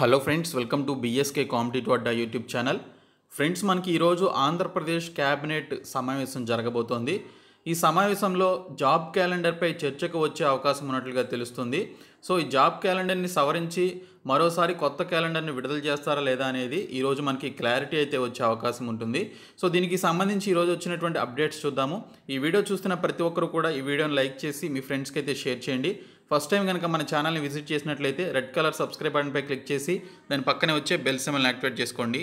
hello friends welcome to BSK competitive Adda YouTube channel friends మనకి ఈరోజు Andhra Pradesh cabinet సమావేశం జరగబోతోంది ఈ సమావేశంలో జాబ్ క్యాలెండర్పై చర్చకు వచ్చే అవకాశం ఉన్నట్లుగా తెలుస్తుంది సో ఈ జాబ్ క్యాలెండర్ని సవరించి మరోసారి కొత్త క్యాలెండర్ని విడుదల చేస్తారా లేదా అనేది ఈరోజు మనకి క్లారిటీ అయితే వచ్చే అవకాశం ఉంటుంది సో దీనికి సంబంధించి ఈరోజు వచ్చినటువంటి అప్డేట్స్ చూద్దాము ఈ వీడియో చూస్తున్న ప్రతి ఒక్కరు కూడా ఈ వీడియోని లైక్ చేసి మీ ఫ్రెండ్స్కి అయితే షేర్ చేయండి ఫస్ట్ టైం కనుక మన ఛానల్ని విజిట్ చేసినట్లయితే రెడ్ కలర్ సబ్స్క్రైబ్ బటన్పై క్లిక్ చేసి దాని పక్కనే వచ్చే బెల్ సెమల్ని యాక్టివేట్ చేసుకోండి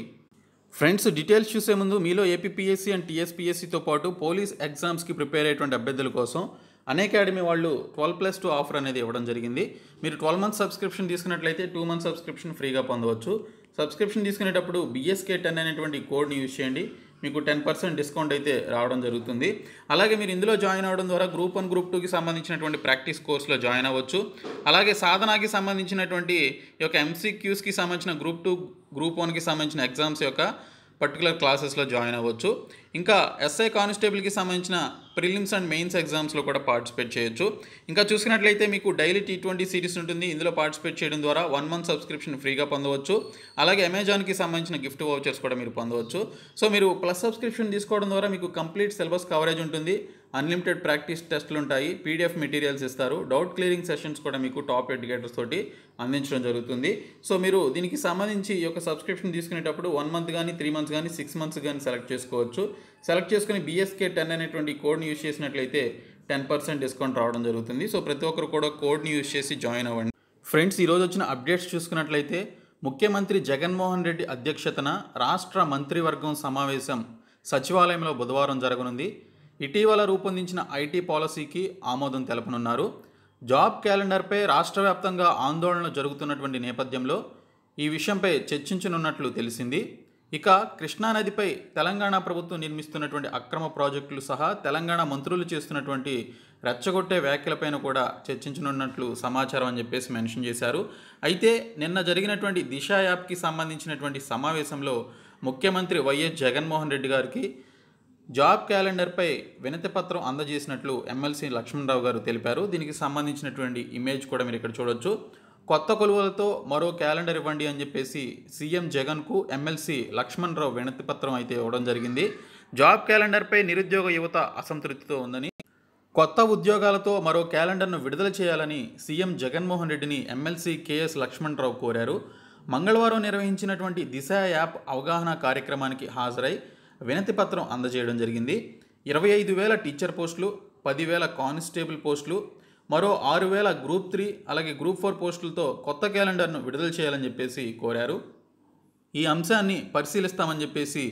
ఫ్రెండ్స్ డీటెయిల్స్ చూసే ముందు మీలో ఏపీఎస్సీ అండ్ టీఎస్పీఎస్సీతో పాటు పోలీస్ ఎగ్జామ్స్కి ప్రిపేర్ అయ్యేటువంటి అభ్యర్థుల కోసం అనే అకాడమీ వాళ్ళు ట్వెల్వ్ ప్లస్ టూ ఆఫర్ అనేది ఇవ్వడం జరిగింది మీరు ట్వెల్వ్ మంత్స్ సబ్స్క్రిప్షన్ తీసుకున్నట్లయితే టూ మంత్స్ సబ్స్క్రిప్షన్ ఫ్రీగా పొందవచ్చు సబ్స్క్రిప్షన్ తీసుకునేటప్పుడు బిఎస్కే టెన్ అనేటువంటి కోడ్ని యూజ్ చేయండి మీకు టెన్ పర్సెంట్ డిస్కౌంట్ అయితే రావడం జరుగుతుంది అలాగే మీరు ఇందులో జాయిన్ అవ్వడం ద్వారా గ్రూప్ వన్ గ్రూప్ టూకి సంబంధించినటువంటి ప్రాక్టీస్ కోర్సులో జాయిన్ అవ్వచ్చు అలాగే సాధనాకి సంబంధించినటువంటి యొక్క ఎంసీక్యూస్కి సంబంధించిన గ్రూప్ టూ గ్రూప్ వన్కి సంబంధించిన ఎగ్జామ్స్ యొక్క పర్టికులర్ క్లాసెస్లో జాయిన్ అవ్వచ్చు ఇంకా ఎస్ఐ కానిస్టేబుల్కి సంబంధించిన ప్రిలిమ్స్ అండ్ మెయిన్స్ ఎగ్జామ్స్లో కూడా పార్టిసిపేట్ చేయొచ్చు ఇంకా చూసినట్లయితే మీకు డైలీ టీ ట్వంటీ సిరీస్ ఉంటుంది ఇందులో పార్టిసిపేట్ చేయడం ద్వారా వన్ మంత్ సబ్స్క్రిప్షన్ ఫ్రీగా పొందవచ్చు అలాగే అమెజాన్కి సంబంధించిన గిఫ్ట్ వౌచర్స్ కూడా మీరు పొందవచ్చు సో మీరు ప్లస్ సబ్స్క్రిప్షన్ తీసుకోవడం ద్వారా మీకు కంప్లీట్ సిలబస్ కవరేజ్ ఉంటుంది అన్లిమిటెడ్ ప్రాక్టీస్ టెస్ట్లు ఉంటాయి పీడిఎఫ్ మెటీరియల్స్ ఇస్తారు డౌట్ క్లియరింగ్ సెషన్స్ కూడా మీకు టాప్ ఎడ్యుకేటర్స్ తోటి అందించడం జరుగుతుంది సో మీరు దీనికి సంబంధించి ఈ యొక్క సబ్స్క్రిప్షన్ తీసుకునేటప్పుడు వన్ మంత్ కానీ త్రీ మంత్స్ కానీ సిక్స్ మంత్స్ కానీ సెలెక్ట్ చేసుకోవచ్చు సెలెక్ట్ చేసుకుని బీఎస్కే టెన్ అనేటువంటి కోడ్ని యూజ్ చేసినట్లయితే టెన్ పర్సెంట్ డిస్కౌంట్ రావడం జరుగుతుంది సో ప్రతి ఒక్కరు కూడా కోడ్ని యూజ్ చేసి జాయిన్ అవ్వండి ఫ్రెండ్స్ ఈరోజు వచ్చిన అప్డేట్స్ చూసుకున్నట్లయితే ముఖ్యమంత్రి జగన్మోహన్ రెడ్డి అధ్యక్షతన రాష్ట్ర మంత్రివర్గం సమావేశం సచివాలయంలో బుధవారం జరగనుంది ఇటీవల రూపొందించిన ఐటీ పాలసీకి ఆమోదం తెలపనున్నారు జాబ్ క్యాలెండర్పై రాష్ట్ర వ్యాప్తంగా ఆందోళనలు జరుగుతున్నటువంటి నేపథ్యంలో ఈ విషయంపై చర్చించనున్నట్లు తెలిసింది ఇక కృష్ణానదిపై తెలంగాణ ప్రభుత్వం నిర్మిస్తున్నటువంటి అక్రమ ప్రాజెక్టులు సహా తెలంగాణ మంత్రులు చేస్తున్నటువంటి రెచ్చగొట్టే వ్యాఖ్యలపైన కూడా చర్చించనున్నట్లు సమాచారం అని చెప్పేసి మెన్షన్ చేశారు అయితే నిన్న జరిగినటువంటి దిశ యాప్కి సంబంధించినటువంటి సమావేశంలో ముఖ్యమంత్రి వైఎస్ జగన్మోహన్ రెడ్డి గారికి జాబ్ క్యాలెండర్పై వినతి పత్రం అందజేసినట్లు ఎమ్మెల్సీ లక్ష్మణరావు గారు తెలిపారు దీనికి సంబంధించినటువంటి ఇమేజ్ కూడా మీరు ఇక్కడ చూడొచ్చు కొత్త కొలువలతో మరో క్యాలెండర్ ఇవ్వండి అని చెప్పేసి సీఎం జగన్కు ఎమ్మెల్సీ లక్ష్మణరావు పత్రం అయితే ఇవ్వడం జరిగింది జాబ్ క్యాలెండర్పై నిరుద్యోగ యువత అసంతృప్తితో ఉందని కొత్త ఉద్యోగాలతో మరో క్యాలెండర్ను విడుదల చేయాలని సీఎం జగన్మోహన్ రెడ్డిని ఎమ్మెల్సీ కేఎస్ లక్ష్మణరావు కోరారు మంగళవారం నిర్వహించినటువంటి దిశ యాప్ అవగాహన కార్యక్రమానికి హాజరై వినతి పత్రం అందజేయడం జరిగింది ఇరవై ఐదు వేల టీచర్ పోస్టులు పదివేల కానిస్టేబుల్ పోస్టులు మరో ఆరు వేల గ్రూప్ త్రీ అలాగే గ్రూప్ ఫోర్ పోస్టులతో కొత్త క్యాలెండర్ను విడుదల చేయాలని చెప్పేసి కోరారు ఈ అంశాన్ని పరిశీలిస్తామని చెప్పేసి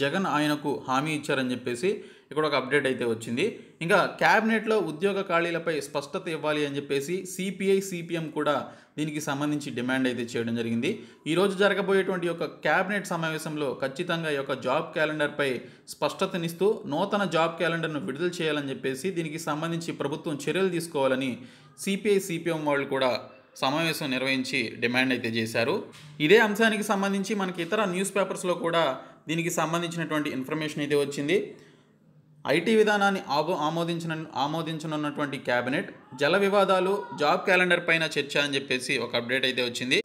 జగన్ ఆయనకు హామీ ఇచ్చారని చెప్పేసి ఇక్కడ ఒక అప్డేట్ అయితే వచ్చింది ఇంకా క్యాబినెట్లో ఉద్యోగ ఖాళీలపై స్పష్టత ఇవ్వాలి అని చెప్పేసి సిపిఐ సిపిఎం కూడా దీనికి సంబంధించి డిమాండ్ అయితే చేయడం జరిగింది ఈరోజు జరగబోయేటువంటి యొక్క క్యాబినెట్ సమావేశంలో ఖచ్చితంగా ఈ యొక్క జాబ్ క్యాలెండర్పై స్పష్టతనిస్తూ నూతన జాబ్ క్యాలెండర్ను విడుదల చేయాలని చెప్పేసి దీనికి సంబంధించి ప్రభుత్వం చర్యలు తీసుకోవాలని సిపిఐ సిపిఎం వాళ్ళు కూడా సమావేశం నిర్వహించి డిమాండ్ అయితే చేశారు ఇదే అంశానికి సంబంధించి మనకి ఇతర న్యూస్ పేపర్స్లో కూడా దీనికి సంబంధించినటువంటి ఇన్ఫర్మేషన్ అయితే వచ్చింది ఐటీ విధానాన్ని ఆబో ఆమోదించిన ఆమోదించనున్నటువంటి క్యాబినెట్ జల వివాదాలు జాబ్ క్యాలెండర్ పైన చర్చ అని చెప్పేసి ఒక అప్డేట్ అయితే వచ్చింది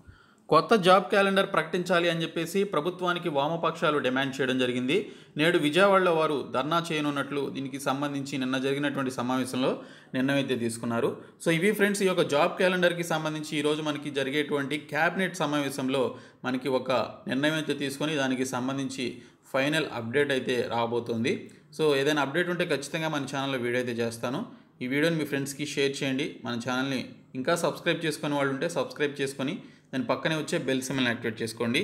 కొత్త జాబ్ క్యాలెండర్ ప్రకటించాలి అని చెప్పేసి ప్రభుత్వానికి వామపక్షాలు డిమాండ్ చేయడం జరిగింది నేడు విజయవాడలో వారు ధర్నా చేయనున్నట్లు దీనికి సంబంధించి నిన్న జరిగినటువంటి సమావేశంలో నిర్ణయమైతే తీసుకున్నారు సో ఇవి ఫ్రెండ్స్ ఈ యొక్క జాబ్ క్యాలెండర్కి సంబంధించి ఈరోజు మనకి జరిగేటువంటి క్యాబినెట్ సమావేశంలో మనకి ఒక నిర్ణయం అయితే తీసుకొని దానికి సంబంధించి ఫైనల్ అప్డేట్ అయితే రాబోతుంది సో ఏదైనా అప్డేట్ ఉంటే ఖచ్చితంగా మన ఛానల్లో వీడియో అయితే చేస్తాను ఈ వీడియోని మీ ఫ్రెండ్స్కి షేర్ చేయండి మన ఛానల్ని ఇంకా సబ్స్క్రైబ్ చేసుకునే వాళ్ళు ఉంటే సబ్స్క్రైబ్ చేసుకొని దాని పక్కనే వచ్చే బెల్ సిమ్ని యాక్టివేట్ చేసుకోండి